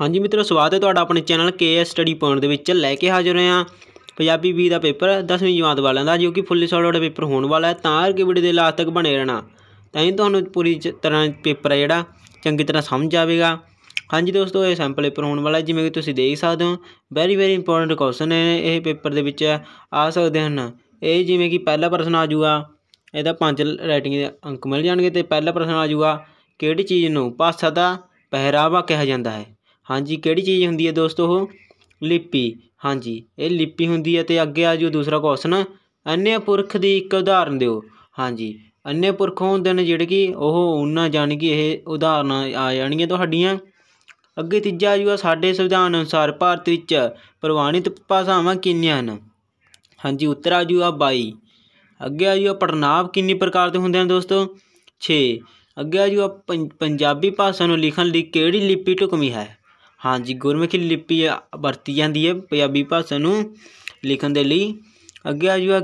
ਹਾਂਜੀ ਮਿੱਤਰੋ ਸਵਾਗਤ ਹੈ ਤੁਹਾਡਾ ਆਪਣੇ ਚੈਨਲ ਕੇਐਸ ਸਟੱਡੀ ਪੁਆਇੰਟ ਦੇ ਵਿੱਚ ਲੈ ਕੇ ਹਾਜ਼ਰ ਹਾਂ ਪੰਜਾਬੀ ਬੀ ਦਾ ਪੇਪਰ 10ਵੀਂ ਜਮਾਤ ਵਾਲਿਆਂ ਦਾ ਜੋ ਕਿ ਫੁੱਲੀ ਸੌਲਡ ਪੇਪਰ ਹੋਣ ਵਾਲਾ ਹੈ ਤਾਂ ਕਿ ਵੀਡੀਓ ਦੇ ਲਾਸਟ ਤੱਕ ਬਣੇ ਰਹਿਣਾ ਤਾਂ ਹੀ ਤੁਹਾਨੂੰ ਪੂਰੀ ਤਰ੍ਹਾਂ ਪੇਪਰ ਹੈ ਜਿਹੜਾ ਚੰਗੀ ਤਰ੍ਹਾਂ ਸਮਝ ਆਵੇਗਾ ਹਾਂਜੀ ਦੋਸਤੋ ਇਹ ਸੈਂਪਲ ਪੇਪਰ ਹੋਣ ਵਾਲਾ ਜਿਵੇਂ ਕਿ ਤੁਸੀਂ ਦੇਖ ਸਕਦੇ ਹੋ ਵੈਰੀ ਵੈਰੀ ਇੰਪੋਰਟੈਂਟ ਕੁਐਸਚਨ ਹੈ ਇਹ ਪੇਪਰ ਦੇ ਵਿੱਚ ਆ ਸਕਦੇ ਹਨ ਇਹ ਜਿਵੇਂ ਕਿ ਪਹਿਲਾ ਪ੍ਰਸ਼ਨ ਆ ਜਾਊਗਾ ਇਹਦਾ ਪੰਜ ਰਾਈਟਿੰਗ ਦੇ ਅੰਕ ਮਿਲ ਜਾਣਗੇ ਤੇ ਪਹਿਲਾ ਪ੍ਰਸ਼ਨ ਆ ਜਾਊਗਾ ਕਿਹੜੀ ਚੀਜ਼ ਨੂੰ ਪਾਸਾ ਦਾ ਪਹਿਰਾਵਾ ਕਿਹਾ ਜਾਂਦਾ ਹੈ ਹਾਂਜੀ ਕਿਹੜੀ ਚੀਜ਼ ਹੁੰਦੀ ਹੈ ਦੋਸਤੋ ਉਹ ਲਿਪੀ ਹਾਂਜੀ ਇਹ ਲਿਪੀ ਹੁੰਦੀ ਹੈ ਤੇ ਅੱਗੇ ਆ ਜਾਉ ਦੂਸਰਾ ਕੁਐਸਚਨ ਅੰਨ੍ਹੇ ਪੁਰਖ ਦੀ ਇੱਕ ਉਦਾਹਰਨ ਦਿਓ ਹਾਂਜੀ ਅੰਨ੍ਹੇ ਪੁਰਖ ਹੁੰਦੇ ਨੇ ਜਿਹੜੇ ਕਿ ਉਹ ਉਹਨਾਂ ਜਾਣੀ ਕਿ ਇਹ ਉਦਾਹਰਨ ਆ ਜਾਣਗੀਆਂ ਤੁਹਾਡੀਆਂ ਅੱਗੇ ਤੀਜਾ ਆ ਸਾਡੇ ਸੰਵਿਧਾਨ ਅਨੁਸਾਰ ਭਾਰਤ ਵਿੱਚ ਪ੍ਰਵਾਨਿਤ ਭਾਸ਼ਾਵਾਂ ਕਿੰਨੀਆਂ ਹਨ ਹਾਂਜੀ ਉੱਤਰ ਆ ਜੂਆ 22 ਅੱਗੇ ਆ ਜੂਆ ਪੜਨਾਵ ਕਿੰਨੀ ਪ੍ਰਕਾਰ ਦੇ ਹੁੰਦੇ ਹਨ ਦੋਸਤੋ 6 ਅੱਗੇ ਆ ਜੂਆ ਪੰਜਾਬੀ ਭਾਸ਼ਾ ਨੂੰ ਲਿਖਣ ਲਈ ਕਿਹੜੀ ਲਿਪੀ ਟੁਕਮੀ ਹੈ ਹਾਂਜੀ ਗੁਰਮੁਖੀ ਲਿਪੀ ਵਰਤੀ ਜਾਂਦੀ ਹੈ ਪੰਜਾਬੀ ਭਾਸ਼ਾ ਨੂੰ ਲਿਖਣ ਦੇ ਲਈ ਅੱਗੇ ਆ ਜੂਗਾ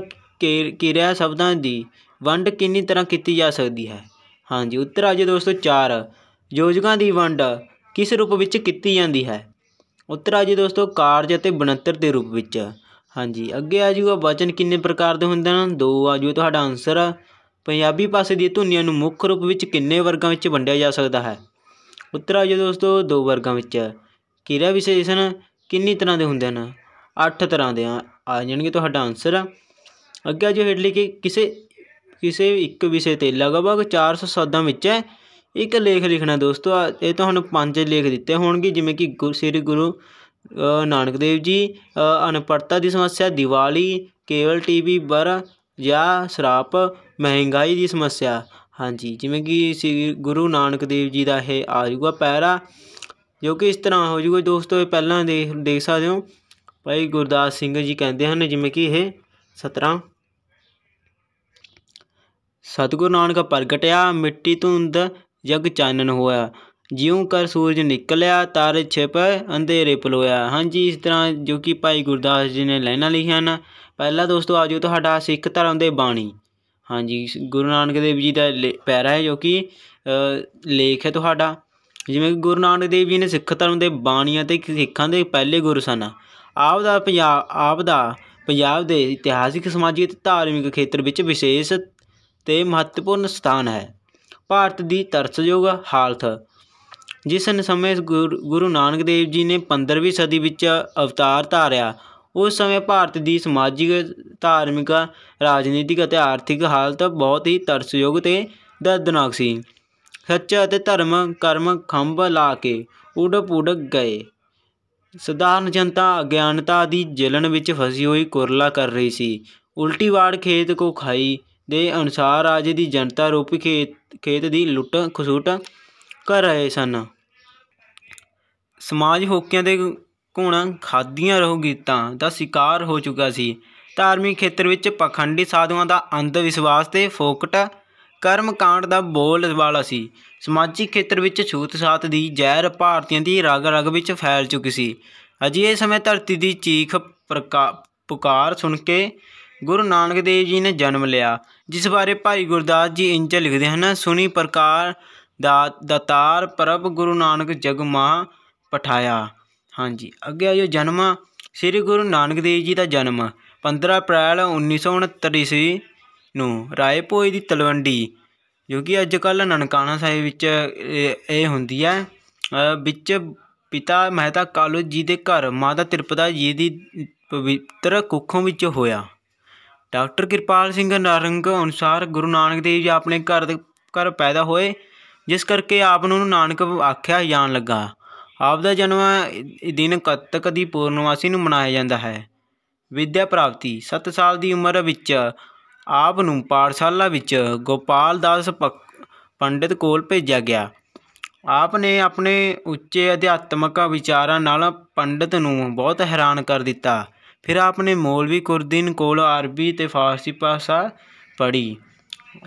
ਕਿਰਿਆ ਸ਼ਬਦਾਂ ਦੀ ਵੰਡ ਕਿੰਨੀ ਤਰ੍ਹਾਂ ਕੀਤੀ ਜਾ ਸਕਦੀ ਹੈ ਹਾਂਜੀ ਉੱਤਰ ਆ ਜੀ ਦੋਸਤੋ 4 ਯੋਜਕਾਂ ਦੀ ਵੰਡ ਕਿਸ ਰੂਪ ਵਿੱਚ ਕੀਤੀ ਜਾਂਦੀ ਹੈ ਉੱਤਰ ਆ ਜੀ ਦੋਸਤੋ ਕਾਰਜ ਅਤੇ ਬਣਤਰ ਦੇ ਰੂਪ ਵਿੱਚ ਹਾਂਜੀ ਅੱਗੇ ਆ ਜੂਆ ਵਚਨ ਕਿੰਨੇ ਪ੍ਰਕਾਰ ਦੇ ਹੁੰਦੇ ਹਨ ਦੋ ਆ ਜੂ ਤੁਹਾਡਾ ਆਨਸਰ ਪੰਜਾਬੀ ਭਾਸ਼ਾ ਦੀ ਧੁਨੀਆਂ ਨੂੰ ਮੁੱਖ ਰੂਪ ਵਿੱਚ ਕਿੰਨੇ ਵਰਗਾਂ ਵਿੱਚ ਵੰਡਿਆ ਜਾ ਸਕਦਾ ਹੈ ਉੱਤਰ ਆ ਜੀ ਦੋਸਤੋ ਦੋ ਵਰਗਾਂ ਵਿੱਚ ਕਿਰਿਆ ਵਿਸ਼ੇਸ਼ਣ ਕਿੰਨੀ ਤਰ੍ਹਾਂ ਦੇ ਹੁੰਦੇ ਹਨ ਅੱਠ ਤਰ੍ਹਾਂ ਦੇ ਆ ਜਾਣਗੇ ਤੁਹਾਡਾ ਆਨਸਰ ਅੱਗੇ ਜੋ ਹੇਠ ਲਿਖੇ ਕਿਸੇ ਕਿਸੇ ਇੱਕ ਵਿਸ਼ੇ ਤੇ ਲਗਭਗ 400 ਸ਼ਬਦਾਂ ਵਿੱਚ ਇੱਕ ਲੇਖ ਲਿਖਣਾ ਦੋਸਤੋ ਇਹ ਤੁਹਾਨੂੰ ਪੰਜ ਲੇਖ ਦਿੱਤੇ ਹੋਣਗੇ ਜਿਵੇਂ ਕਿ ਸ੍ਰੀ ਗੁਰੂ ਨਾਨਕ ਦੇਵ ਜੀ ਅਨਪੜਤਾ ਦੀ ਸਮੱਸਿਆ ਦੀਵਾਲੀ ਕੇਵਲ ਟੀਵੀ ਬਰ ਜਾਂ ਸ਼ਰਾਪ ਮਹਿੰਗਾਈ ਦੀ ਸਮੱਸਿਆ ਹਾਂਜੀ ਜਿਵੇਂ ਕਿ ਸ੍ਰੀ ਗੁਰੂ ਨਾਨਕ ਦੇਵ ਜੀ ਦਾ ਇਹ ਆਜੂਗਾ ਪੈਰਾ ਜੋ ਕਿ ਇਸ ਤਰ੍ਹਾਂ ਹੋ ਜੂਗਾ ਦੋਸਤੋ ਇਹ ਪਹਿਲਾਂ ਦੇਖ ਦੇਖ ਸਕਦੇ ਹੋ ਭਾਈ ਗੁਰਦਾਸ ਸਿੰਘ ਜੀ ਕਹਿੰਦੇ ਹਨ ਜਿਵੇਂ ਕਿ ਇਹ 17 ਸਤਿਗੁਰ ਨਾਨਕ ਪ੍ਰਗਟਿਆ ਮਿੱਟੀ ਧੁੰਦ ਜਗ ਚਾਨਣ ਹੋਇਆ ਜਿਉਂ ਕਰ ਸੂਰਜ ਨਿਕਲਿਆ ਤਾਰੇ ਛਿਪ ਅੰਧੇਰੇ ਪਲੋਇਆ ਹਾਂਜੀ ਇਸ ਤਰ੍ਹਾਂ ਜੋ ਕਿ ਭਾਈ ਗੁਰਦਾਸ ਜੀ ਨੇ ਲਾਈਨਾਂ ਲਿਖੀਆਂ ਹਨ ਪਹਿਲਾ ਦੋਸਤੋ ਆਜੋ ਤੁਹਾਡਾ ਸਿੱਖ ਧਰਮ ਦੇ ਬਾਣੀ ਹਾਂਜੀ ਗੁਰੂ ਨਾਨਕ ਦੇਵ ਜੀ ਦਾ ਪੈਰਾ ਹੈ ਜੋ ਕਿ ਲੇਖ ਹੈ ਤੁਹਾਡਾ ਜਿਵੇਂ ਕਿ ਗੁਰੂ ਨਾਨਕ ਦੇਵ ਜੀ ਨੇ ਸਿੱਖ ਧਰਮ ਦੇ ਬਾਣੀਆਂ ਤੇ ਸਿੱਖਾਂ ਦੇ ਪਹਿਲੇ ਗੁਰੂ ਸਨ ਆਪ ਦਾ ਪੰਜਾਬ ਆਪ ਦਾ ਪੰਜਾਬ ਦੇ ਇਤਿਹਾਸਿਕ ਸਮਾਜਿਕ ਤੇ ਧਾਰਮਿਕ ਖੇਤਰ ਵਿੱਚ ਵਿਸ਼ੇਸ਼ ਤੇ ਮਹੱਤਵਪੂਰਨ ਸਥਾਨ ਹੈ ਭਾਰਤ ਦੀ ਤਰਸਯੋਗ ਹਾਲਤ ਜਿਸ ਸਮੇਂ ਗੁਰੂ ਨਾਨਕ ਦੇਵ ਜੀ ਨੇ 15ਵੀਂ ਸਦੀ ਵਿੱਚ ਅਵਤਾਰ ਧਾਰਿਆ ਉਸ ਸਮੇਂ ਭਾਰਤ ਦੀ ਸਮਾਜਿਕ ਧਾਰਮਿਕ ਰਾਜਨੀਤਿਕ ਅਤੇ ਆਰਥਿਕ ਹਾਲਤ ਬਹੁਤ ਹੀ ਤਰਸਯੋਗ ਤੇ ਦਰਦਨਾਕ ਸੀ ਸੱਚ ਅਤੇ ਧਰਮ ਕਰਮ ਖੰਭ ਲਾ ਕੇ ਉੜ ਪੁੜ ਗਏ ਸਧਾਰਨ ਜਨਤਾ ਅਗਿਆਨਤਾ ਦੀ ਜਲਣ ਵਿੱਚ ਫਸੀ ਹੋਈ ਕੁਰਲਾ ਕਰ ਰਹੀ ਸੀ ਉਲਟੀ ਵਾੜ ਖੇਤ ਕੋ ਖਾਈ ਦੇ ਅਨੁਸਾਰ ਅੱਜ ਦੀ ਜਨਤਾ ਰੂਪੀ ਖੇਤ ਖੇਤ ਦੀ ਲੁੱਟ ਖਸੂਟ ਕਰ ਰਹੇ ਸਨ ਸਮਾਜ ਹੋਕਿਆਂ ਦੇ ਘੁਣਾ ਖਾਦੀਆਂ ਰਹੋ ਗੀਤਾਂ ਦਾ ਸ਼ਿਕਾਰ ਹੋ ਚੁੱਕਾ ਸੀ ਧਾਰਮਿਕ ਖੇਤਰ ਵਿੱਚ ਪਖੰਡੀ ਸਾਧੂਆਂ ਦਾ ਅੰਧ ਵਿਸ਼ਵਾਸ ਤੇ ਫੋਕਟ ਕਰਮ ਕਾਂਡ ਦਾ ਬੋਲ ਵਾਲਾ ਸੀ ਸਮਾਜਿਕ ਖੇਤਰ ਵਿੱਚ ਛੂਤ-ਛਾਤ ਦੀ ਜ਼ਹਿਰ ਭਾਰਤੀਆਂ ਦੀ ਰਗ ਰਗ ਵਿੱਚ ਫੈਲ ਚੁੱਕੀ ਸੀ ਅਜਿਹੇ ਸਮੇਂ ਧਰਤੀ ਦੀ ਚੀਖ ਪੁਕਾਰ ਸੁਣ ਕੇ ਗੁਰੂ ਨਾਨਕ ਦੇਵ ਜੀ ਨੇ ਜਨਮ ਲਿਆ ਜਿਸ ਬਾਰੇ ਭਾਈ ਗੁਰਦਾਸ ਜੀ ਇੰਜ ਲਿਖਦੇ ਹਨ ਸੁਣੀ ਪ੍ਰਕਾਰ ਦਾ ਦਤਾਰ ਪ੍ਰਭ ਗੁਰੂ ਨਾਨਕ ਜਗ ਮਾ ਪਠਾਇਆ ਹਾਂਜੀ ਅੱਗੇ ਆਇਓ ਜਨਮ ਸ੍ਰੀ ਗੁਰੂ ਨਾਨਕ ਦੇਵ ਜੀ ਦਾ ਜਨਮ 15 ਅਪ੍ਰੈਲ 1969 ਈਸਵੀ ਨੂੰ ਰਾਏ ਪੋਏ ਦੀ ਤਲਵੰਡੀ ਜੋ ਕਿ ਅੱਜ ਕੱਲ ਨਨਕਾਣਾ ਸਾਹਿਬ ਵਿੱਚ ਇਹ ਹੁੰਦੀ ਹੈ ਵਿੱਚ ਪਿਤਾ ਮਹਿਤਾ ਕਾਲੂ ਜੀ ਦੇ ਘਰ ਮਾਤਾ ਤ੍ਰਿਪਤਾ ਜੀ ਦੀ ਪਵਿੱਤਰ ਕੁੱਖੋਂ ਵਿੱਚ ਹੋਇਆ ਡਾਕਟਰ ਕਿਰਪਾਲ ਸਿੰਘ ਨਾਰੰਗ ਅਨੁਸਾਰ ਗੁਰੂ ਨਾਨਕ ਦੇਵ ਜੀ ਆਪਣੇ ਘਰ ਦੇ ਘਰ ਪੈਦਾ ਹੋਏ ਜਿਸ ਕਰਕੇ ਆਪ ਨੂੰ ਨਾਨਕ ਆਖਿਆ ਜਾਣ ਲੱਗਾ ਆਪ ਦਾ ਜਨਮ ਦਿਨ ਕੱਤਕ ਦੀ ਪੂਰਨਮਾਸੀ ਨੂੰ ਮਨਾਇਆ ਜਾਂਦਾ ਹੈ ਵਿਦਿਆ ਪ੍ਰਾਪਤੀ 7 ਸਾਲ ਦੀ ਉਮਰ ਵਿੱਚ ਆਪ ਨੂੰ ਪਾਠਸ਼ਾਲਾ ਵਿੱਚ ਗੋਪਾਲ ਦਾਸ ਪੰਡਿਤ ਕੋਲ ਭੇਜਿਆ ਗਿਆ ਆਪ ਨੇ ਆਪਣੇ ਉੱਚੇ ਅਧਿਆਤਮਕ ਵਿਚਾਰਾਂ ਨਾਲ ਪੰਡਿਤ ਨੂੰ ਬਹੁਤ ਹੈਰਾਨ ਕਰ ਦਿੱਤਾ ਫਿਰ ਆਪ ਨੇ ਮੌਲਵੀ ਕੁਰਦੀਨ ਕੋਲ ਅਰਬੀ ਤੇ ਫਾਰਸੀ ਭਾਸ਼ਾ ਪੜ੍ਹੀ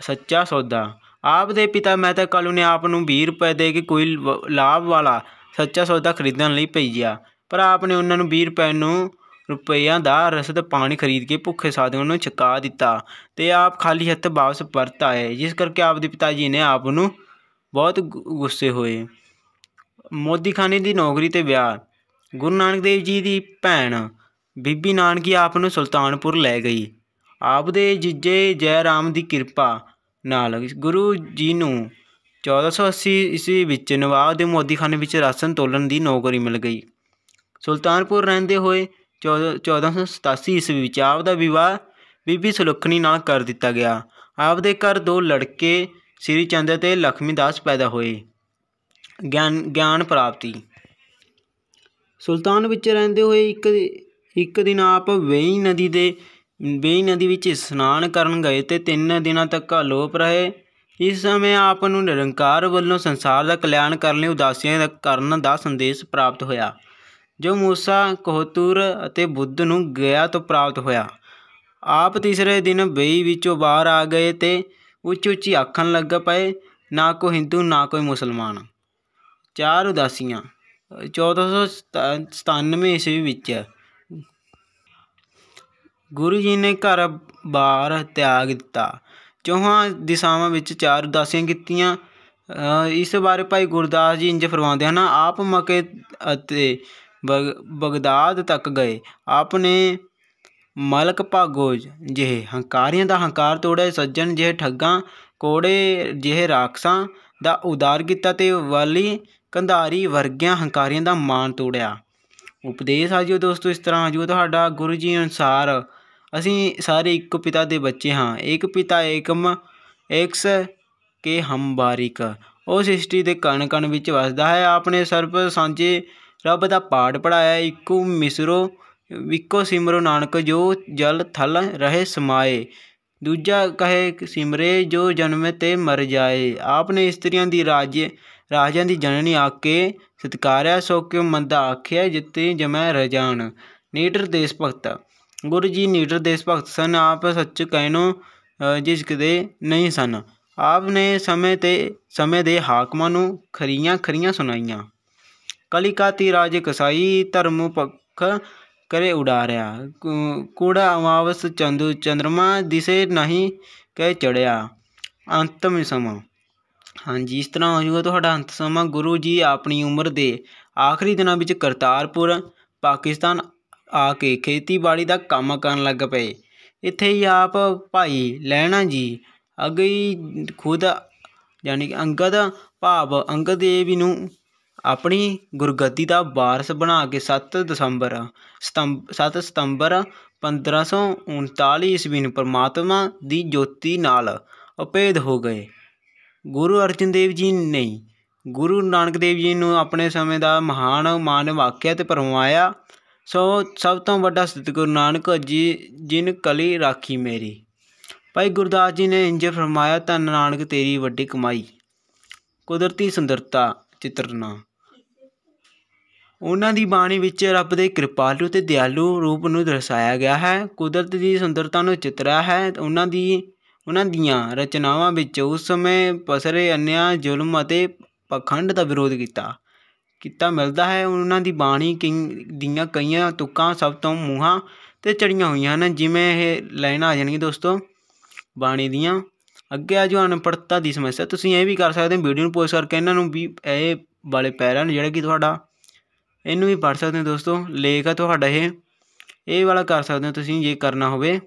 ਸੱਚਾ ਸੌਦਾ ਆਪ ਦੇ ਪਿਤਾ ਮਹਿਤਾ ਕਾਲੂ ਨੇ ਆਪ ਨੂੰ 20 ਰੁਪਏ ਦੇ ਕੇ ਕੋਈ ਲਾਭ ਵਾਲਾ ਸੱਚਾ ਸੌਦਾ ਖਰੀਦਣ ਲਈ ਭੇਜਿਆ ਪਰ ਆਪ ਨੇ ਉਹਨਾਂ ਨੂੰ 20 ਰੁਪਏ ਨੂੰ ਰੁਪਈਆਂ ਦਾ ਰਸਦ ਪਾਣੀ ਖਰੀਦ ਕੇ ਭੁੱਖੇ ਸਾਧੂਆਂ ਨੂੰ ਚੁਕਾ ਦਿੱਤਾ ਤੇ ਆਪ ਖਾਲੀ ਹੱਥ ਵਾਪਸ ਪਰਤ ਆਏ ਜਿਸ ਕਰਕੇ ਆਪ ਦੇ ਪਿਤਾ ਜੀ ਨੇ ਆਪ ਨੂੰ ਬਹੁਤ ਗੁੱਸੇ ਹੋਏ ਮੋਦੀ ਖਾਨੇ ਦੀ ਨੌਕਰੀ ਤੇ ਵਿਆਹ ਗੁਰੂ ਨਾਨਕ ਦੇਵ ਜੀ ਦੀ ਭੈਣ ਬੀਬੀ ਨਾਨਕੀ ਆਪ ਨੂੰ ਸੁਲਤਾਨਪੁਰ ਲੈ ਗਈ ਆਪ ਦੇ ਜੀਜੇ ਜੈ ਰਾਮ ਦੀ ਕਿਰਪਾ ਨਾਲ ਗੁਰੂ ਜੀ ਨੂੰ 1480 ਈਸਵੀ ਵਿੱਚ ਨਵਾਬ ਦੇ ਮੋਦੀਖਾਨੇ ਵਿੱਚ ਰਾਸ਼ਨ ਤੋਲਣ ਦੀ ਨੌਕਰੀ ਮਿਲ ਗਈ ਸੁਲਤਾਨਪੁਰ ਰਹਿੰਦੇ ਹੋਏ 1487 ਈਸਵੀ ਵਿੱਚ ਆਪ ਦਾ ਵਿਆਹ ਬੀਬੀ ਸੁਲੱਖਣੀ ਨਾਲ ਕਰ ਦਿੱਤਾ ਗਿਆ ਆਪ ਦੇ ਘਰ ਦੋ ਲੜਕੇ ਸ੍ਰੀ ਚੰਦ ਤੇ ਲਖਮੀ ਦਾਸ ਪੈਦਾ ਹੋਏ ਗਿਆਨ ਗਿਆਨ ਪ੍ਰਾਪਤੀ ਸੁਲਤਾਨ ਵਿੱਚ ਰਹਿੰਦੇ ਹੋਏ ਇੱਕ ਇੱਕ ਦਿਨ ਆਪ ਵੇਈ ਨਦੀ ਦੇ ਵੇਈ ਨਦੀ ਵਿੱਚ ਇਸ਼ਨਾਨ ਕਰਨ ਗਏ ਤੇ ਤਿੰਨ ਦਿਨਾਂ ਤੱਕ ਅਲੋਪ ਰਹੇ ਇਸ ਸਮੇਂ ਆਪ ਨੂੰ ਨਿਰੰਕਾਰ ਵੱਲੋਂ ਸੰਸਾਰ ਦਾ ਕਲਿਆਣ ਕਰਨ ਲਈ ਉਦਾਸੀਆਂ ਕਰਨ ਦਾ ਸੰਦੇਸ਼ ਪ੍ਰਾਪਤ ਹੋਇਆ ਜੋ ਮੂਸਾ ਕਹਤੂਰ ਅਤੇ ਬੁੱਧ ਨੂੰ ਗਿਆ ਤੋਂ ਪ੍ਰਾਪਤ ਹੋਇਆ ਆਪ ਤੀਸਰੇ ਦਿਨ ਬਈ ਵਿੱਚੋਂ ਬਾਹਰ ਆ ਗਏ ਤੇ ਉੱਚ ਉੱਚੀ ਆਖਣ ਲੱਗ ਪਏ ਨਾ ਕੋ ਹਿੰਦੂ ਨਾ ਕੋਈ ਮੁਸਲਮਾਨ ਚਾਰ ਉਦਾਸੀਆਂ 1497 ਈਸਵੀ ਵਿੱਚ ਗੁਰੂ ਜੀ ਨੇ ਘਰ ਬਾਰ ਤਿਆਗ ਦਿੱਤਾ ਚੌਹਾਂ ਦਿਸ਼ਾਵਾਂ ਵਿੱਚ ਚਾਰ ਉਦਾਸੀਆਂ ਕੀਤੀਆਂ ਇਸ ਬਾਰੇ ਭਾਈ ਗੁਰਦਾਸ ਜੀ ਇੰਜ ਫਰਮਾਉਂਦੇ ਹਨ ਆਪ ਮਕੇ ਅਤੇ ਬਗ ਬਗਦਾਦ ਤੱਕ ਗਏ ਆਪਨੇ ਮਲਕ ਭਾਗੋਜ ਜਿਹੇ ਹੰਕਾਰੀਆਂ ਦਾ ਹੰਕਾਰ ਤੋੜੇ ਸੱਜਣ ਜਿਹੇ ਠੱਗਾਂ ਕੋੜੇ ਜਿਹੇ ਰਾਖਸਾਂ ਦਾ ਉਦਾਰ ਕੀਤਾ ਤੇ ਵਾਲੀ ਕੰਧਾਰੀ ਵਰਗਿਆਂ ਹੰਕਾਰੀਆਂ ਦਾ ਮਾਨ ਤੋੜਿਆ ਉਪਦੇਸ਼ ਆ ਜੀ ਦੋਸਤੋ ਇਸ ਤਰ੍ਹਾਂ ਜੋ ਤੁਹਾਡਾ ਗੁਰੂ ਜੀ ਅਨੁਸਾਰ ਅਸੀਂ ਸਾਰੇ ਇੱਕ ਪਿਤਾ ਦੇ ਬੱਚੇ ਹਾਂ ਇੱਕ ਪਿਤਾ ਏਕਮ ਏਕਸ ਕੇ ਹਮ ਬਾਰਿਕ ਉਹ ਸ੍ਰਿਸ਼ਟੀ ਦੇ ਕਣ ਕਣ ਵਿੱਚ ਵਸਦਾ ਹੈ ਆਪਣੇ ਸਰਬ ਸਾਂਝੇ ਰੱਬ ਦਾ ਪਾਠ ਪੜਾਇਆ ਇੱਕੋ ਮਿਸਰੋ ਇੱਕੋ ਸਿਮਰੋ ਨਾਨਕ ਜੋ ਜਲ ਥਲ ਰਹੇ ਸਮਾਏ ਦੂਜਾ ਕਹੇ ਸਿਮਰੇ ਜੋ ਜਨਮੇ ਤੇ ਮਰ ਜਾਏ ਆਪਨੇ ਇਸਤਰੀਆਂ ਦੀ ਰਾਜ ਰਾਜਾਂ ਦੀ ਜਨਨੀ ਆਕੇ ਸਤਕਾਰਿਆ ਸੋ ਕਿਉ ਮੰਦਾ ਆਖਿਆ ਜਿੱਤੇ ਜਮੈ ਰਜਾਨ ਨੀਡਰ ਦੇਸ਼ ਭਗਤ ਗੁਰੂ ਜੀ ਨੀਡਰ ਦੇਸ਼ ਭਗਤ ਸਨ ਆਪ ਸੱਚ ਕਹਿਨੋ ਜਿਸ ਕਦੇ ਨਹੀਂ ਸਨ ਆਪ ਨੇ ਸਮੇਂ ਤੇ ਸਮੇਂ ਦੇ ਹਾਕਮਾਂ ਨੂੰ ਖਰੀਆਂ ਖਰੀਆਂ ਸੁਣਾਈਆਂ ਕਲਿਕਾਤੀ ती ਕਸਾਈ कसाई धर्म ਪੱਖ ਕਰੇ ਉਡਾਰਿਆ ਕੂੜਾ ਅਮਾਵਸ ਚੰਦੂ ਚੰਦਰਮਾ ਦਿਸੇ ਨਹੀਂ ਕਹਿ ਚੜਿਆ ਅੰਤਮ ਸਮਾਂ ਹਾਂਜੀ ਇਸ ਤਰ੍ਹਾਂ ਹੋ ਤੁਹਾਡਾ ਅੰਤ ਸਮਾਂ ਗੁਰੂ ਜੀ ਆਪਣੀ ਉਮਰ ਦੇ ਆਖਰੀ ਦਿਨਾਂ ਵਿੱਚ ਕਰਤਾਰਪੁਰ ਪਾਕਿਸਤਾਨ ਆ ਕੇ ਖੇਤੀਬਾੜੀ ਦਾ ਕੰਮ ਕਰਨ ਲੱਗ ਪਏ ਇੱਥੇ ਹੀ ਆਪ ਭਾਈ ਲੈਣਾ ਜੀ ਅਗਈ ਖੁਦ ਯਾਨੀ ਅੰਗਦ ਭਾਵ ਅੰਗਦ ਦੇਵ ਨੂੰ ਆਪਣੀ ਗੁਰਗੱਦੀ ਦਾ ਵਾਰਸ ਬਣਾ ਕੇ 7 ਦਸੰਬਰ 7 ਸਤੰਬਰ 1539 ਈਸਵੀ ਨੂੰ ਪਰਮਾਤਮਾ ਦੀ ਜੋਤੀ ਨਾਲ ਅਪੇਧ ਹੋ ਗਏ ਗੁਰੂ ਅਰਜਨ ਦੇਵ ਜੀ ਨੇ ਗੁਰੂ ਨਾਨਕ ਦੇਵ ਜੀ ਨੂੰ ਆਪਣੇ ਸਮੇਂ ਦਾ ਮਹਾਨ ਮਾਨ ਵਾਕਿਆ ਤੇ ਪਰਮਾਇਆ ਸੋ ਸਭ ਤੋਂ ਵੱਡਾ ਸਤਿਗੁਰੂ ਨਾਨਕ ਜੀ ਜਿਨ ਕਲੀ ਰਾਖੀ ਮੇਰੀ ਭਾਈ ਗੁਰਦਾਸ ਜੀ ਨੇ ਇੰਜ ਫਰਮਾਇਆ ਤਾਂ ਨਾਨਕ ਤੇਰੀ ਵੱਡੀ ਕਮਾਈ ਕੁਦਰਤੀ ਸੁੰਦਰਤਾ ਚਿਤਰਨਾ ਉਹਨਾਂ ਦੀ ਬਾਣੀ ਵਿੱਚ ਰੱਬ ਦੇ ਕਿਰਪਾਲੂ ਤੇ ਦਿਆਲੂ ਰੂਪ ਨੂੰ ਦਰਸਾਇਆ ਗਿਆ ਹੈ ਕੁਦਰਤ ਦੀ ਸੁੰਦਰਤਾ ਨੂੰ ਚਿਤਰਿਆ ਹੈ ਉਹਨਾਂ ਦੀ ਉਹਨਾਂ ਦੀਆਂ ਰਚਨਾਵਾਂ ਵਿੱਚ ਉਸ ਸਮੇਂ ਪਸਰੇ ਅਨਿਆ ਜ਼ੁਲਮ ਅਤੇ ਪਖੰਡ ਦਾ ਵਿਰੋਧ ਕੀਤਾ ਕੀਤਾ ਮਿਲਦਾ ਹੈ ਉਹਨਾਂ ਦੀ ਬਾਣੀ ਦੀਆਂ ਕਈਆਂ ਤੁਕਾਂ ਸਭ ਤੋਂ ਮੂਹਾਂ ਤੇ ਚੜੀਆਂ ਹੋਈਆਂ ਹਨ ਜਿਵੇਂ ਇਹ ਲਾਈਨ ਆ ਜਾਣਗੀ ਦੋਸਤੋ ਬਾਣੀ ਦੀਆਂ ਅੱਗੇ ਆ ਜੋ ਅਨਪੜਤਾ ਦੀ ਸਮੱਸਿਆ ਤੁਸੀਂ ਇਹ ਵੀ ਕਰ ਸਕਦੇ ਹੋ ਵੀਡੀਓ ਨੂੰ ਪੋਸਟ ਕਰਕੇ ਇਹਨਾਂ ਨੂੰ ਵੀ ਇਹ ਵਾਲੇ ਪੈਰਾਂ ਨੂੰ ਜਿਹੜਾ ਕਿ ਤੁਹਾਡਾ ਇਹਨੂੰ ਵੀ ਪੜ ਸਕਦੇ ਹੋ ਦੋਸਤੋ ਲੇਖ ਆ ਤੁਹਾਡਾ ਇਹ ਇਹ ਵਾਲਾ ਕਰ ਸਕਦੇ ਹੋ ਤੁਸੀਂ ਜੇ ਕਰਨਾ ਹੋਵੇ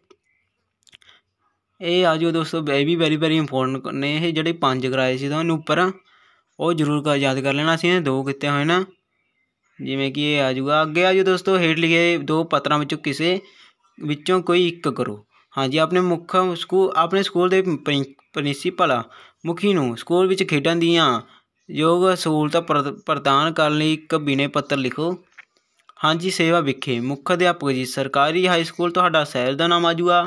ਇਹ ਆ ਦੋਸਤੋ ਇਹ ਵੀ ਵੈਰੀ ਵੈਰੀ ਇੰਪੋਰਟੈਂਟ ਨੇ ਇਹ ਜਿਹੜੇ ਪੰਜ ਕਰਾਏ ਸੀ ਤੁਹਾਨੂੰ ਉੱਪਰ ਉਹ ਜ਼ਰੂਰ ਕਰ ਯਾਦ ਕਰ ਲੈਣਾ ਅਸੀਂ ਦੋ ਕਿਤੇ ਹੋਏ ਨਾ ਜਿਵੇਂ ਕਿ ਇਹ ਆ ਅੱਗੇ ਆ ਦੋਸਤੋ ਹੇਠ ਲਿਖੇ ਦੋ ਪੱਤਰਾਂ ਵਿੱਚੋਂ ਕਿਸੇ ਵਿੱਚੋਂ ਕੋਈ ਇੱਕ ਕਰੋ ਹਾਂਜੀ ਆਪਣੇ ਮੁੱਖ ਸਕੂਲ ਆਪਣੇ ਸਕੂਲ ਦੇ ਪ੍ਰਿੰਸੀਪਲ ਮੁਖੀ ਨੂੰ ਸਕੂਲ ਵਿੱਚ ਖੇਡਾਂ ਦੀਆਂ ਯੋਗ ਸਹੂਲਤਾਂ ਪ੍ਰਦਾਨ ਕਰਨ ਲਈ ਇੱਕ ਬਿਨੇ ਪੱਤਰ ਲਿਖੋ ਹਾਂਜੀ ਸੇਵਾ ਵਿਖੇ ਮੁੱਖ ਅਧਿਆਪਕ ਜੀ ਸਰਕਾਰੀ ਹਾਈ ਸਕੂਲ ਤੁਹਾਡਾ ਸ਼ਹਿਰ ਦਾ ਨਾਮ ਆਜੂਗਾ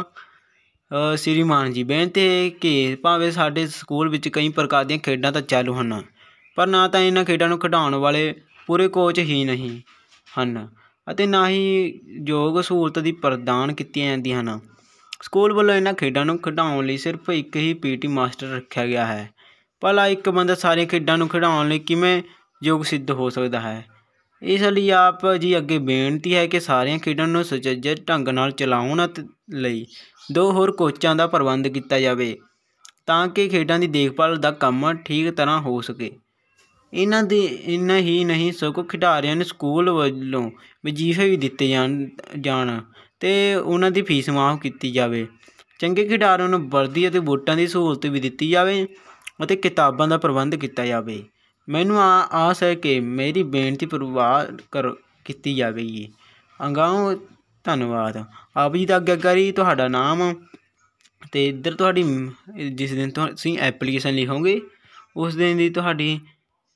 ਸ੍ਰੀਮਾਨ ਜੀ ਬੇਨਤੀ ਹੈ ਕਿ ਭਾਵੇਂ ਸਾਡੇ ਸਕੂਲ ਵਿੱਚ ਕਈ ਪ੍ਰਕਾਰ ਦੀਆਂ ਖੇਡਾਂ ਤਾਂ ਚਾਲੂ ਹਨ ਪਰ ਨਾ ਤਾਂ ਇਹਨਾਂ ਖੇਡਾਂ ਨੂੰ ਖਿਡਾਉਣ ਵਾਲੇ ਪੂਰੇ ਕੋਚ ਹੀ ਨਹੀਂ ਹਨ ਅਤੇ ਨਾ ਹੀ ਯੋਗ ਸਹੂਲਤ ਦੀ ਪ੍ਰਦਾਨ ਕੀਤੀ ਜਾਂਦੀ ਹਨ ਸਕੂਲ ਵੱਲੋਂ ਇਹਨਾਂ ਖੇਡਾਂ ਨੂੰ ਖਿਡਾਉਣ ਲਈ ਸਿਰਫ ਇੱਕ ਹੀ ਪੀਟੀ ਮਾਸਟਰ ਰੱਖਿਆ ਗਿਆ ਹੈ ਭਲਾ ਇੱਕ ਬੰਦਾ ਸਾਰੀਆਂ ਖੇਡਾਂ ਨੂੰ ਖਿਡਾਉਣ ਲਈ ਕਿਵੇਂ ਯੋਗ ਸਿੱਧ ਹੋ ਸਕਦਾ ਹੈ ਇਸ ਲਈ ਆਪ ਜੀ ਅੱਗੇ ਬੇਨਤੀ ਹੈ ਕਿ ਸਾਰੀਆਂ ਖੇਡਾਂ ਨੂੰ ਸੁਚੱਜੇ ਢੰਗ ਨਾਲ ਚਲਾਉਣ ਲਈ ਦੋ ਹੋਰ ਕੋਚਾਂ ਦਾ ਪ੍ਰਬੰਧ ਕੀਤਾ ਜਾਵੇ ਤਾਂ ਕਿ ਖੇਡਾਂ ਦੀ ਦੇਖਭਾਲ ਦਾ ਕੰਮ ਠੀਕ ਤਰ੍ਹਾਂ ਹੋ ਸਕੇ ਇਹਨਾਂ ਦੇ ਇੰਨਾ ਹੀ ਨਹੀਂ ਸਗੋਂ ਖਿਡਾਰੀਆਂ ਨੂੰ ਸਕੂਲ ਵੱਲੋਂ ਵਜੀਫੇ ਵੀ ਦਿੱਤੇ ਜਾਣ ਜਾਣ ਤੇ ਉਹਨਾਂ ਦੀ ਫੀਸ ਮਾਫ ਕੀਤੀ ਜਾਵੇ ਚੰਗੇ ਖਿਡਾਰੀਆਂ ਨੂੰ ਵਰਦੀ ਅਤੇ ਬੂਟਾਂ ਦੀ ਸਹੂਲਤ ਵੀ ਦਿੱਤੀ ਜਾਵੇ ਅਤੇ ਕਿਤਾਬਾਂ ਦਾ ਪ੍ਰਬੰਧ ਕੀਤਾ ਜਾਵੇ ਮੈਨੂੰ ਆ ਆਸ ਹੈ ਕਿ ਮੇਰੀ ਬੇਨਤੀ ਪ੍ਰਵਾਨ ਕਰ ਕੀਤੀ ਜਾਵੇਗੀ ਅੰਗਾਉ ਧੰਨਵਾਦ ਆਪ ਜੀ ਦਾ ਆਗਿਆਕਾਰੀ ਤੁਹਾਡਾ ਨਾਮ ਤੇ ਇੱਧਰ ਤੁਹਾਡੀ ਜਿਸ ਦਿਨ ਤੁਸੀਂ ਐਪਲੀਕੇਸ਼ਨ ਲਿਖੋਗੇ ਉਸ ਦਿਨ ਦੀ ਤੁਹਾਡੀ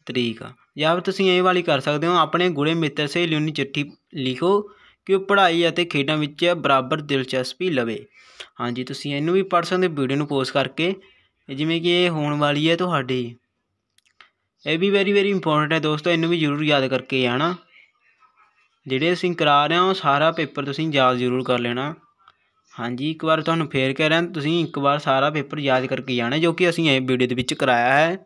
ਤਰੀਕ ਜਾਂ ਤੁਸੀਂ ਇਹ ਵਾਲੀ ਕਰ ਸਕਦੇ ਹੋ ਆਪਣੇ ਗੁੜੇ ਮਿੱਤਰ ਸਹੇਲੀਆਂ ਨੂੰ ਚਿੱਠੀ ਲਿਖੋ ਕਿ ਉਹ ਪੜ੍ਹਾਈ ਅਤੇ ਖੇਡਾਂ ਵਿੱਚ ਬਰਾਬਰ ਦਿਲਚਸਪੀ ਲਵੇ ਹਾਂਜੀ ਤੁਸੀਂ ਇਹਨੂੰ ਵੀ ਪੜ੍ਹ ਸਕਦੇ ਵੀਡੀਓ ਨੂੰ ਪੋਸਟ ਕਰਕੇ ਜਿਵੇਂ ਕਿ ਇਹ ਹੋਣ ਵਾਲੀ ਹੈ ਤੁਹਾਡੀ ਇਹ ਵੀ ਵੈਰੀ ਵੈਰੀ ਇੰਪੋਰਟੈਂਟ ਹੈ ਦੋਸਤੋ ਇਹਨੂੰ ਵੀ ਜ਼ਰੂਰ ਯਾਦ ਕਰਕੇ ਆਣਾ ਜਿਹੜੇ ਅਸੀਂ ਕਰਾ ਰਹੇ ਹਾਂ ਉਹ ਸਾਰਾ ਪੇਪਰ ਤੁਸੀਂ ਯਾਦ ਜ਼ਰੂਰ ਕਰ ਲੈਣਾ ਹਾਂਜੀ ਇੱਕ ਵਾਰ ਤੁਹਾਨੂੰ ਫੇਰ ਕਹਿ ਰਿਹਾ ਤੁਸੀਂ ਇੱਕ ਵਾਰ ਸਾਰਾ ਪੇਪਰ ਯਾਦ ਕਰਕੇ ਜਾਣਾ ਜੋ ਕਿ ਅਸੀਂ ਇਹ ਵੀਡੀਓ ਦੇ ਵਿੱਚ ਕਰਾਇਆ ਹੈ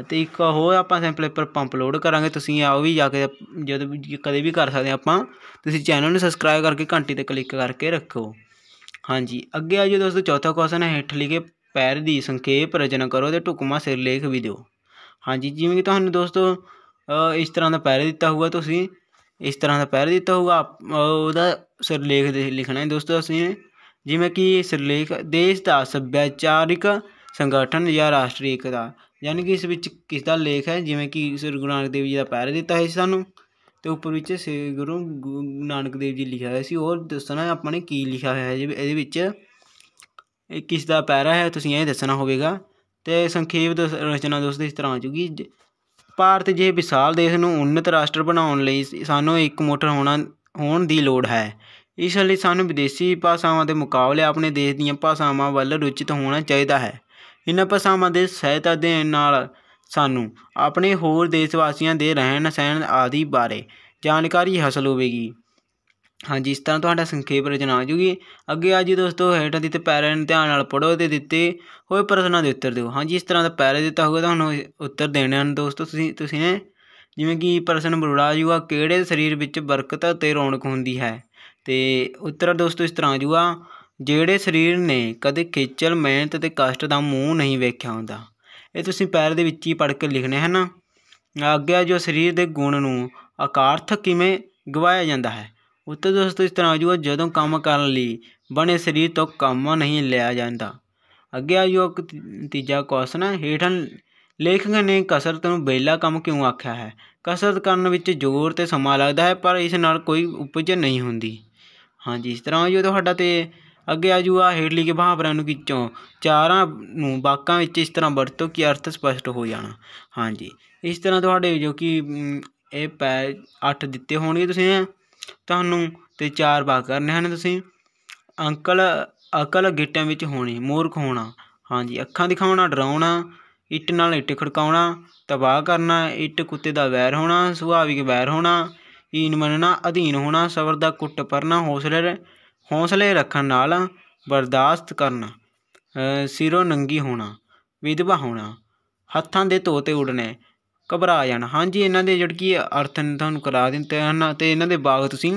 ਅਤੇ ਇੱਕ ਹੋਰ ਆਪਾਂ ਸੈਂਪਲ ਪੇਪਰ ਪੰਪ ਲੋਡ ਕਰਾਂਗੇ ਤੁਸੀਂ ਆਓ ਵੀ ਜਾ ਕੇ ਜਦੋਂ ਵੀ ਕਦੇ ਵੀ ਕਰ ਸਕਦੇ ਆਪਾਂ ਤੁਸੀਂ ਚੈਨਲ ਨੂੰ ਸਬਸਕ੍ਰਾਈਬ ਕਰਕੇ ਘੰਟੀ ਤੇ ਕਲਿੱਕ ਕਰਕੇ ਰੱਖੋ ਹਾਂਜੀ ਅੱਗੇ ਆ ਜੀ ਦੋਸਤੋ ਚੌਥਾ ਕੁਐਸਚਨ ਹੈ ਹੇਠ ਲਿਖੇ ਪੈਰ ਦੀ ਸੰਖੇਪ ਰਚਨਾ ਕਰੋ ਤੇ ਟੁਕਮਾ ਸਿਰਲੇਖ ਵੀ ਦਿਓ ਹਾਂਜੀ ਜਿਵੇਂ ਕਿ ਤੁਹਾਨੂੰ ਦੋਸਤੋ ਇਸ ਤਰ੍ਹਾਂ ਦਾ ਪੈਰ ਦਿੱਤਾ ਹੋਊਗਾ ਤੁਸੀਂ ਇਸ ਤਰ੍ਹਾਂ ਦਾ ਪੈਰ ਦਿੱਤਾ ਹੋਊਗਾ ਉਹਦਾ ਸਿਰਲੇਖ ਲਿਖਣਾ ਹੈ ਦੋਸਤੋ ਅਸੀਂ ਜਿਵੇਂ ਕਿ ਸਿਰਲੇਖ ਦੇਸ਼ ਦਾ ਸੱਭਿਆਚਾਰਿਕ ਸੰਗਠਨ ਜਾਂ ਰਾਸ਼ਟਰੀ ਇਕਤਾ ਯਾਨੀ ਕਿ ਇਸ ਵਿੱਚ ਕਿਸ ਦਾ ਲੇਖ ਹੈ ਜਿਵੇਂ ਕਿ ਸ੍ਰੀ ਗੁਰੂ ਨਾਨਕ ਦੇਵ ਜੀ ਦਾ ਪੈਰ ਦਿੱਤਾ ਹੈ ਸਾਨੂੰ ਤੇ ਉੱਪਰ ਵਿੱਚ ਸ੍ਰੀ ਗੁਰੂ ਨਾਨਕ ਦੇਵ ਜੀ ਲਿਖਿਆ ਹੋਇਆ ਸੀ ਹੋਰ ਦੱਸਣਾ ਆਪਾਂ ਨੇ ਕੀ ਲਿਖਿਆ ਹੋਇਆ ਹੈ ਇਹਦੇ ਵਿੱਚ ਕਿਸ ਦਾ ਪੈਰਾ ਹੈ ਤੁਸੀਂ ਇਹ ਦੱਸਣਾ ਹੋਵੇਗਾ ਤੇ ਸੰਖੇਪ ਰਚਨਾ ਦੋਸਤ ਇਸ ਤਰ੍ਹਾਂ ਆਜੂਗੀ ਭਾਰਤ ਜੇ ਵਿਸ਼ਾਲ ਦੇਸ਼ ਨੂੰ ਉੱਨਤ ਰਾਸ਼ਟਰ ਬਣਾਉਣ ਲਈ ਸਾਨੂੰ ਇੱਕ ਮੋਟਰ ਹੋਣਾ ਹੋਣ ਦੀ ਲੋੜ ਹੈ ਇਸ ਲਈ ਸਾਨੂੰ ਵਿਦੇਸ਼ੀ ਭਾਸ਼ਾਵਾਂ ਦੇ ਮੁਕਾਬਲੇ ਆਪਣੇ ਦੇਸ਼ ਦੀਆਂ ਭਾਸ਼ਾਵਾਂ ਵੱਲ ਰੁਚਿਤ ਹੋਣਾ ਚਾਹੀਦਾ ਹੈ ਇਹਨਾਂ ਭਾਸ਼ਾਵਾਂ ਦੇ ਸਹਿਤ ਅਧਿਐਨ ਨਾਲ ਸਾਨੂੰ ਆਪਣੇ ਹੋਰ ਦੇਸ਼ ਵਾਸੀਆਂ ਦੇ ਰਹਿਣ ਸਹਿਣ ਆਦਿ ਬਾਰੇ ਜਾਣਕਾਰੀ ਹਾਸਲ ਹੋਵੇਗੀ ਹਾਂਜੀ ਇਸ ਤਰ੍ਹਾਂ ਤੁਹਾਡਾ ਸੰਖੇਪ ਰਚਨਾ ਆ ਜੂਗੀ ਅੱਗੇ ਆ ਜੀ ਦੋਸਤੋ ਹੇਠਾਂ ਦਿੱਤੇ ਪੈਰੇ ਨੂੰ ਧਿਆਨ ਨਾਲ ਪੜੋ ਤੇ ਦਿੱਤੇ ਹੋਏ ਪ੍ਰਸ਼ਨਾਂ ਦੇ ਉੱਤਰ ਦਿਓ ਹਾਂਜੀ ਇਸ ਤਰ੍ਹਾਂ ਦਾ ਪੈਰੇ ਦਿੱਤਾ ਹੋਊਗਾ ਤੁਹਾਨੂੰ ਉੱਤਰ ਦੇਣੇ ਹਨ ਦੋਸਤੋ ਤੁਸੀਂ ਤੁਸੀਂ ਨੇ ਜਿਵੇਂ ਕਿ ਪ੍ਰਸ਼ਨ ਬੁੜਾ ਆ ਜੂਗਾ ਕਿਹੜੇ ਸਰੀਰ ਵਿੱਚ ਬਰਕਤ ਤੇ ਰੌਣਕ ਹੁੰਦੀ ਹੈ ਤੇ ਉੱਤਰ ਦੋਸਤੋ ਇਸ ਤਰ੍ਹਾਂ ਆ ਜੂਗਾ ਜਿਹੜੇ ਸਰੀਰ ਨੇ ਕਦੇ ਖੇਚਲ ਮਿਹਨਤ ਤੇ ਕਸ਼ਟ ਦਾ ਮੂੰਹ ਨਹੀਂ ਵੇਖਿਆ ਹੁੰਦਾ ਇਹ ਤੁਸੀਂ ਪੈਰ ਦੇ ਵਿੱਚ ਹੀ ਪੜ੍ਹ ਕੇ ਲਿਖਣੇ ਹਨ ਅੱਗੇ ਜੋ ਸਰੀਰ ਦੇ ਗੁਣ ਨੂੰ ਆਕਾਰਥ ਕਿਵੇਂ ਗਵਾਇਆ ਜਾਂਦਾ ਹੈ ਉੱਤਰ ਦੋਸਤੋ ਇਸ ਤਰ੍ਹਾਂ ਹੋ ਜੂਗਾ ਜਦੋਂ ਕੰਮ ਕਰਨ ਲਈ ਬਣੇ ਸਰੀਰ ਤੋਂ ਕੰਮ ਨਹੀਂ ਲਿਆ ਜਾਂਦਾ ਅੱਗੇ ਆ ਜੂਗਾ ਤੀਜਾ ਕੁਐਸਚਨ ਹੇਠਾਂ ਲੇਖਕ ਨੇ ਕਸਰਤ ਨੂੰ ਬੇਲਾ ਕੰਮ ਕਿਉਂ ਆਖਿਆ ਹੈ ਕਸਰਤ ਕਰਨ ਵਿੱਚ ਜ਼ੋਰ ਤੇ ਸਮਾਂ ਲੱਗਦਾ ਹੈ ਪਰ ਇਸ ਨਾਲ ਕੋਈ ਉਪਜ ਨਹੀਂ ਹੁੰਦੀ ਹਾਂਜੀ ਇਸ ਤਰ੍ਹਾਂ ਜੂ ਤੁਹਾਡਾ ਤੇ ਅੱਗੇ ਆ ਜੂਆ ਹੇਠ ਲਿਖੇ ਭਾਵਨਾ ਨੂੰ ਵਿੱਚੋਂ ਚਾਰਾਂ ਨੂੰ ਵਾਕਾਂ ਵਿੱਚ ਇਸ ਤਰ੍ਹਾਂ ਵਰਤੋ ਕਿ ਅਰਥ ਸਪਸ਼ਟ ਹੋ ਜਾਣਾ ਹਾਂਜੀ ਇਸ ਤਰ੍ਹਾਂ ਤੁਹਾਡੇ ਜੋ ਕਿ ਇਹ ਪੈ 8 ਦਿੱਤੇ ਹੋਣਗੇ ਤੁਸੀਂ ਤੁਹਾਨੂੰ ਤੇ ਚਾਰ ਵਾਕ ਕਰਨੇ ਹਨ ਤੁਸੀਂ ਅੰਕਲ ਅਕਲ ਗਿੱਟਿਆਂ ਵਿੱਚ ਹੋਣੀ ਮੂਰਖ ਹੋਣਾ ਹਾਂਜੀ ਅੱਖਾਂ ਦਿਖਾਉਣਾ ਡਰਾਉਣਾ ਇੱਟ ਨਾਲ ਇੱਟ ਖੜਕਾਉਣਾ ਤਬਾਹ ਕਰਨਾ ਇੱਟ ਕੁੱਤੇ ਦਾ ਵੈਰ ਹੋਣਾ ਸੁਭਾਵਿਕ ਵੈਰ ਹੋਣਾ ਈਨ ਮੰਨਣਾ ਅਧੀਨ ਹੋਣਾ ਸਬਰ ਦਾ ਕੁੱਟ ਪਰਨਾ ਹੌਸਲੇ ਹੌਸਲੇ ਰੱਖਣ ਨਾਲ ਬਰਦਾਸ਼ਤ ਕਰਨਾ ਸਿਰੋਂ ਨੰਗੀ ਹੋਣਾ ਵਿਧਵਾ ਹੋਣਾ ਹੱਥਾਂ ਦੇ ਤੋਤੇ ਉਡਣੇ ਘਬਰਾ ਜਾਣ ਹਾਂਜੀ ਇਹਨਾਂ ਦੇ ਜੜਕੀ ਅਰਥ ਨੇ ਤੁਹਾਨੂੰ ਕਰਾ ਦਿੰਦੇ ਹਨ ਤੇ ਇਹਨਾਂ ਦੇ ਬਾਗ ਤੁਸੀਂ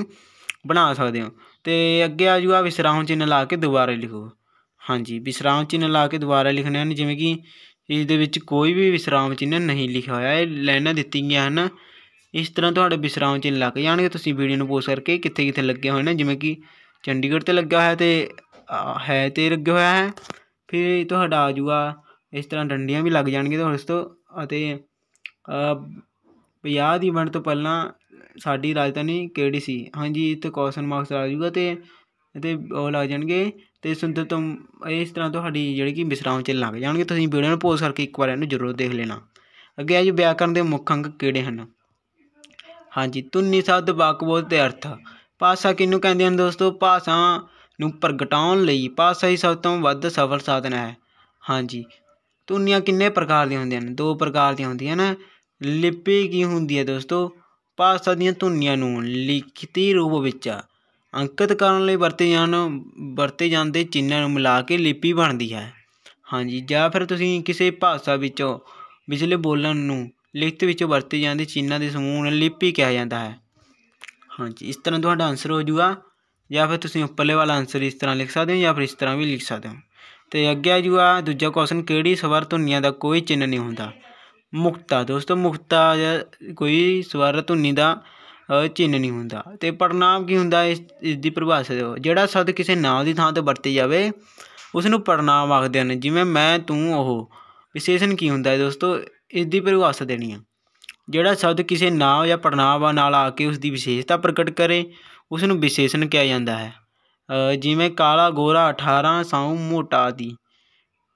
ਬਣਾ ਸਕਦੇ ਹੋ ਤੇ ਅੱਗੇ ਆ ਜੂਗਾ ਵਿਸਰਾਮ ਚਿੰਨ ਲਾ ਕੇ ਦੁਬਾਰਾ ਲਿਖੋ ਹਾਂਜੀ ਵਿਸਰਾਮ ਚਿੰਨ ਲਾ ਕੇ ਦੁਬਾਰਾ ਲਿਖਣੇ ਹਨ ਜਿਵੇਂ ਕਿ ਇਸ ਦੇ ਵਿੱਚ ਕੋਈ ਵੀ ਵਿਸਰਾਮ ਚਿੰਨ ਨਹੀਂ ਲਿਖਿਆ ਹੋਇਆ ਇਹ ਲਾਈਨਾਂ ਦਿੱਤੀਆਂ ਹਨ ਇਸ ਤਰ੍ਹਾਂ ਤੁਹਾਡੇ ਵਿਸਰਾਮ ਚਿੰਨ ਲੱਗ ਜਾਣਗੇ ਤੁਸੀਂ ਵੀਡੀਓ ਨੂੰ ਪੋਸਟ ਕਰਕੇ ਕਿੱਥੇ ਕਿੱਥੇ ਲੱਗੇ ਹੋਏ ਨੇ ਜਿਵੇਂ ਕਿ ਚੰਡੀਗੜ੍ਹ ਤੇ ਲੱਗਿਆ ਹੋਇਆ ਤੇ ਹੈ ਤੇ ਲੱਗਿਆ ਹੋਇਆ ਹੈ ਫਿਰ ਤੁਹਾਡਾ ਆ ਜੂਗਾ ਇਸ ਤਰ੍ਹਾਂ ਡੰਡੀਆਂ ਵੀ ਲੱਗ ਜਾਣਗੀਆਂ ਦੋਸਤੋ ਅਤੇ ਪੰਜਾਹ ਦੀ ਵੰਡ ਤੋਂ ਪਹਿਲਾਂ ਸਾਡੀ ਰਾਜਧਾਨੀ ਕਿਹੜੀ ਸੀ ਹਾਂਜੀ ਇੱਥੇ 'ਤੇ ਮਾਰਕਸ ਲੱਗ ਜੂਗਾ ਤੇ ਤੇ ਉਹ ਲੱਗ ਜਾਣਗੇ ਤੇ ਸੁੰਦਰ ਤੋਂ ਇਸ ਤਰ੍ਹਾਂ ਤੁਹਾਡੀ ਜਿਹੜੀ ਕਿ ਵਿਸਰਾਮ ਚ ਲੱਗ ਜਾਣਗੇ ਤੁਸੀਂ ਵੀਡੀਓ ਨੂੰ ਪੋਜ਼ ਕਰਕੇ ਇੱਕ ਵਾਰ ਇਹਨੂੰ ਜ਼ਰੂਰ ਦੇਖ ਲੈਣਾ ਅੱਗੇ ਆ ਜੀ ਵਿਆਕਰਨ ਦੇ ਮੁੱਖ ਅੰਗ ਕਿਹੜੇ ਹਨ ਹਾਂਜੀ ਤੁਨੀ ਸ਼ਬਦ ਵਾਕਬੋਧ ਤੇ ਅਰਥ ਭਾਸ਼ਾ ਕਿਹਨੂੰ ਕਹਿੰਦੇ ਹਨ ਦੋਸਤੋ ਭਾਸ਼ਾ ਨੂੰ ਪ੍ਰਗਟਾਉਣ ਲਈ ਭਾਸ਼ਾ ਹੀ ਸਭ ਤੋਂ ਵੱਧ ਸਫਲ ਸਾਧਨ ਹੈ ਹਾਂਜੀ ਤੁਨੀਆਂ ਕਿੰਨੇ ਪ੍ਰਕਾਰ ਦੀਆਂ ਹੁੰਦੀਆਂ ਹਨ ਦੋ ਪ੍ਰਕਾਰ ਦੀਆਂ ਹੁੰਦੀਆਂ ਹਨ ਲਿਪੀ ਕੀ ਹੁੰਦੀ ਹੈ ਦੋਸਤੋ ਭਾਸ਼ਾ ਦੀਆਂ ਧੁਨੀਆਂ ਨੂੰ ਲਿਖਤੀ ਰੂਪ ਵਿੱਚ ਅੰਕਿਤ ਕਰਨ ਲਈ ਵਰਤੇ ਜਾਣ ਵਰਤੇ ਜਾਂਦੇ ਚਿੰਨ੍ਹਾਂ ਨੂੰ ਮਿਲਾ ਕੇ ਲਿਪੀ ਬਣਦੀ ਹੈ ਹਾਂਜੀ ਜਾਂ ਫਿਰ ਤੁਸੀਂ ਕਿਸੇ ਭਾਸ਼ਾ ਵਿੱਚੋਂ ਵਿਚਲੇ ਬੋਲਣ ਨੂੰ ਲਿਖਤ ਵਿੱਚ ਵਰਤੇ ਜਾਂਦੇ ਚਿੰਨ੍ਹਾਂ ਦੇ ਸਮੂਹ ਨੂੰ ਲਿਪੀ ਕਿਹਾ ਜਾਂਦਾ ਹੈ ਹਾਂਜੀ ਇਸ ਤਰ੍ਹਾਂ ਤੁਹਾਡਾ ਆਨਸਰ ਹੋ ਜਾਊਗਾ ਜਾਂ ਫਿਰ ਤੁਸੀਂ ਉੱਪਰਲੇ ਵਾਲਾ ਆਨਸਰ ਇਸ ਤਰ੍ਹਾਂ ਲਿਖ ਸਕਦੇ ਹੋ ਜਾਂ ਫਿਰ ਇਸ ਤਰ੍ਹਾਂ ਵੀ ਲਿਖ ਸਕਦੇ ਹੋ ਤੇ ਅੱਗੇ ਆ ਜੂਗਾ ਦੂਜਾ ਕੁਐਸਚਨ ਕਿਹੜੀ ਸਵਰ ਧੁਨੀਆਂ ਦਾ ਕੋਈ ਚਿੰਨ੍ਹ ਨਹੀਂ ਹੁੰਦਾ ਮੁਕਤਾ ਦੋਸਤੋ ਮੁਕਤਾ ਕੋਈ ਸਵਰ ਧੁਨੀ ਦਾ ਚਿੰਨ ਨਹੀਂ ਹੁੰਦਾ ਤੇ ਪੜਨਾਮ ਕੀ ਹੁੰਦਾ ਇਸ ਦੀ ਪਰਿਭਾਸ਼ਾ ਦਿਓ ਜਿਹੜਾ ਸ਼ਬਦ ਕਿਸੇ ਨਾਮ ਦੀ ਥਾਂ 'ਤੇ ਵਰਤੇ ਜਾਵੇ ਉਸ ਨੂੰ ਪੜਨਾਮ ਆਖਦੇ ਹਨ ਜਿਵੇਂ ਮੈਂ ਤੂੰ ਉਹ ਵਿਸ਼ੇਸ਼ਣ ਕੀ ਹੁੰਦਾ ਹੈ ਦੋਸਤੋ ਇਸ ਦੀ ਪਰਿਭਾਸ਼ਾ ਦੇਣੀ ਹੈ ਜਿਹੜਾ ਸ਼ਬਦ ਕਿਸੇ ਨਾਮ ਜਾਂ ਪੜਨਾਮ ਨਾਲ ਆ ਕੇ ਉਸ ਦੀ ਵਿਸ਼ੇਸ਼ਤਾ ਪ੍ਰਗਟ ਕਰੇ ਉਸ ਨੂੰ ਵਿਸ਼ੇਸ਼ਣ ਕਿਹਾ ਜਾਂਦਾ ਹੈ ਜਿਵੇਂ ਕਾਲਾ ਗੋਰਾ 18 ਸੌ ਮੋਟਾ ਦੀ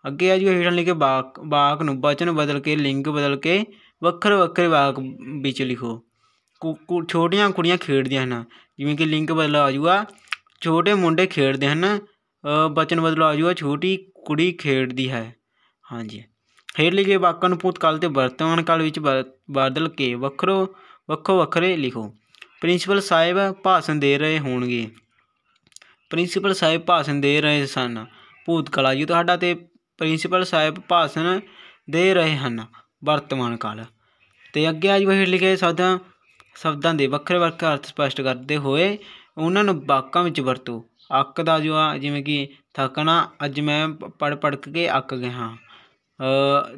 ਅੱਗੇ ਆ ਜੂਗਾ ਹੇਠਾਂ ਲਿਖੇ ਵਾਕ ਵਾਕ ਨੂੰ ਬਚਨ ਬਦਲ ਕੇ ਲਿੰਗ ਬਦਲ ਕੇ ਵੱਖਰੇ ਵੱਖਰੇ ਵਾਕ ਵਿੱਚ ਲਿਖੋ ਛੋਟੀਆਂ ਕੁੜੀਆਂ ਖੇਡਦੀਆਂ ਹਨ ਜਿਵੇਂ ਕਿ ਲਿੰਗ ਬਦਲ ਆ ਜੂਗਾ ਛੋਟੇ ਮੁੰਡੇ ਖੇਡਦੇ ਹਨ ਬਚਨ ਬਦਲ ਆ ਜੂਗਾ ਛੋਟੀ ਕੁੜੀ ਖੇਡਦੀ ਹੈ ਹਾਂਜੀ ਹੇਠ ਲਿਖੇ ਵਾਕਾਂ ਨੂੰ ਭੂਤਕਾਲ ਤੇ ਵਰਤਮਾਨ ਕਾਲ ਵਿੱਚ ਬਦਲ ਕੇ ਵੱਖਰੋ ਵੱਖੋ ਵੱਖਰੇ ਲਿਖੋ ਪ੍ਰਿੰਸੀਪਲ ਸਾਹਿਬ ਭਾਸ਼ਣ ਦੇ ਰਹੇ ਹੋਣਗੇ ਪ੍ਰਿੰਸੀਪਲ ਸਾਹਿਬ ਭਾਸ਼ਣ ਦੇ ਰਹੇ ਸਨ ਭੂਤਕਾਲ ਆ ਜੀ ਤੁਹਾਡਾ ਤੇ ਪ੍ਰਿੰਸੀਪਲ ਸਾਹਿਬ ਭਾਸ਼ਣ ਦੇ ਰਹੇ ਹਨ ਵਰਤਮਾਨ ਕਾਲ ਤੇ ਅੱਗੇ ਅੱਜ ਹੇਠ ਲਿਖੇ ਸਾਧਾਂ ਸ਼ਬਦਾਂ ਦੇ ਵੱਖਰੇ ਵੱਖਰੇ ਅਰਥ ਸਪਸ਼ਟ ਕਰਦੇ ਹੋਏ ਉਹਨਾਂ ਨੂੰ ਵਾਕਾਂ ਵਿੱਚ ਵਰਤੋ ਅੱਕ ਦਾ ਜੋ ਆ ਜਿਵੇਂ ਕਿ ਥਕਣਾ ਅੱਜ ਮੈਂ ਪੜ ਪੜ ਕੇ ਅੱਕ ਗਿਆ ਹਾਂ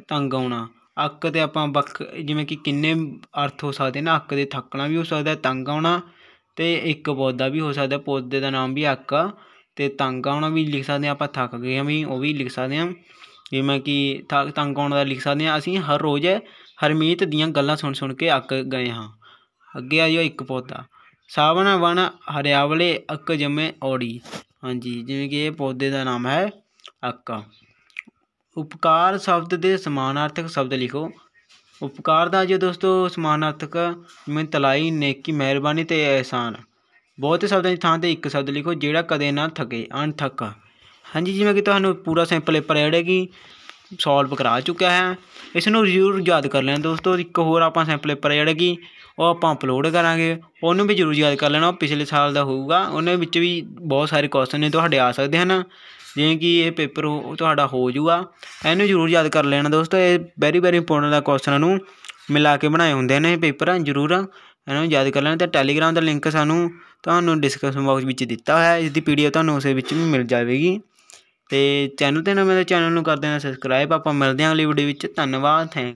ਤੰਗ ਆਉਣਾ ਅੱਕ ਤੇ ਆਪਾਂ ਵੱਖ ਜਿਵੇਂ ਕਿ ਕਿੰਨੇ ਅਰਥ ਹੋ ਸਕਦੇ ਨੇ ਅੱਕ ਦੇ ਥੱਕਣਾ ਵੀ ਹੋ ਸਕਦਾ ਤੰਗ ਆਉਣਾ ਤੇ ਇੱਕ ਪੌਦਾ ਵੀ ਹੋ ਸਕਦਾ ਪੌਦੇ ਦਾ ਨਾਮ ਵੀ ਅੱਕ ਤੇ ਤੰਗ ਆਉਣਾ ਵੀ ਲਿਖ ਸਕਦੇ ਆਪਾਂ ਥੱਕ ਗਏ ਆ ਵੀ ਉਹ ਵੀ ਲਿਖ ਸਕਦੇ ਆ ਜਿਵੇਂ ਕਿ ਥ ਤੰਗ ਆਉਣ ਦਾ ਲਿਖ ਸਕਦੇ ਆ ਅਸੀਂ ਹਰ ਰੋਜ਼ ਹਰਮੀਤ ਦੀਆਂ ਗੱਲਾਂ ਸੁਣ ਸੁਣ ਕੇ ਅੱਕ ਗਏ ਹਾਂ ਅੱਗੇ ਆ ਜਾਓ ਇੱਕ ਪੌਦਾ ਸਾਵਣ ਵਣ ਹਰਿਆਵਲੇ ਅੱਕ ਜਮੇ ਔੜੀ ਹਾਂਜੀ ਜਿਵੇਂ ਕਿ ਇਹ ਪੌਦੇ ਦਾ ਨਾਮ ਹੈ ਅੱਕ ਉਪਕਾਰ ਸ਼ਬਦ ਦੇ ਸਮਾਨਾਰਥਕ ਸ਼ਬਦ ਲਿਖੋ ਉਪਕਾਰ ਦਾ ਜੇ ਦੋਸਤੋ ਸਮਾਨਾਰਥਕ ਜਿਵੇਂ ਤਲਾਈ ਨੇਕੀ ਮਿਹਰਬਾਨੀ ਤੇ ਇਹਸਾਨ ਬਹੁਤੇ ਸ਼ਬਦਾਂ ਦੀ ਥਾਂ ਤੇ ਇੱਕ ਸ਼ਬਦ ਲਿਖੋ ਜਿਹੜਾ ਕਦੇ ਨਾ ਥਕੇ ਅਣਥੱਕ ਹਾਂਜੀ ਜਿਵੇਂ ਕਿ ਤੁਹਾਨੂੰ ਪੂਰਾ ਸਿੰਪਲ ਪੇਪਰ ਜਿਹੜਾ ਕਿ ਸੋਲਵ ਕਰਾ ਚੁੱਕਿਆ ਹੈ ਇਸ ਨੂੰ ਜ਼ਰੂਰ ਯਾਦ ਕਰ ਲੈਣਾ ਦੋਸਤੋ ਇੱਕ ਹੋਰ ਆਪਾਂ ਸੈਂਪਲ ਪੇਪਰ ਜਿਹੜਾ ਕਿ ਉਹ ਆਪਾਂ ਅਪਲੋਡ ਕਰਾਂਗੇ ਉਹਨੂੰ ਵੀ ਜ਼ਰੂਰ ਯਾਦ ਕਰ ਲੈਣਾ ਉਹ ਪਿਛਲੇ ਸਾਲ ਦਾ ਹੋਊਗਾ ਉਹਨੇ ਵਿੱਚ ਵੀ ਬਹੁਤ ਸਾਰੇ ਕੁਐਸਚਨ ਨੇ ਤੁਹਾਡੇ ਆ ਸਕਦੇ ਹਨ ਜਿਵੇਂ ਕਿ ਇਹ ਪੇਪਰ ਤੁਹਾਡਾ ਹੋ ਜੂਗਾ ਇਹਨੂੰ ਜ਼ਰੂਰ ਯਾਦ ਕਰ ਲੈਣਾ ਦੋਸਤੋ ਇਹ ਵੈਰੀ ਵੈਰੀ ਇੰਪੋਰਟੈਂਟ ਦਾ ਕੁਐਸਚਨਾਂ ਨੂੰ ਮਿਲਾ ਕੇ ਬਣਾਏ ਹੁੰਦੇ ਨੇ ਇਹ ਪੇਪਰ ਜ਼ਰੂਰ ਇਹਨਾਂ ਨੂੰ ਯਾਦ ਕਰ ਲੈਣਾ ਤੇ ਟੈਲੀਗ੍ਰਾਮ ਦਾ ਲਿੰਕ ਸਾਨੂੰ ਤੁਹਾਨੂੰ ਡਿਸਕ੍ਰਿਪਸ਼ਨ ਬਾਕਸ ਵਿੱਚ ਦਿੱਤਾ ਹੋਇਆ ਹੈ ਇਸ ਦੀ ਪੀਡੀਐਫ ਤੁਹਾਨੂੰ ਉਸੇ ਵਿੱਚ ਵੀ ਮਿਲ ਜਾਵੇਗੀ ਤੇ ਚੈਨਲ 'ਤੇ ਨਵੇਂ ਤਾਂ ਚੈਨਲ ਨੂੰ ਕਰ ਦੇਣਾ ਸਬਸਕ੍ਰਾਈਬ ਆਪਾਂ ਮਿਲਦੇ ਹਾਂ ਅਗਲੀ ਵੀਡੀਓ ਵਿੱਚ ਧੰਨਵਾਦ ਥੈਂਕ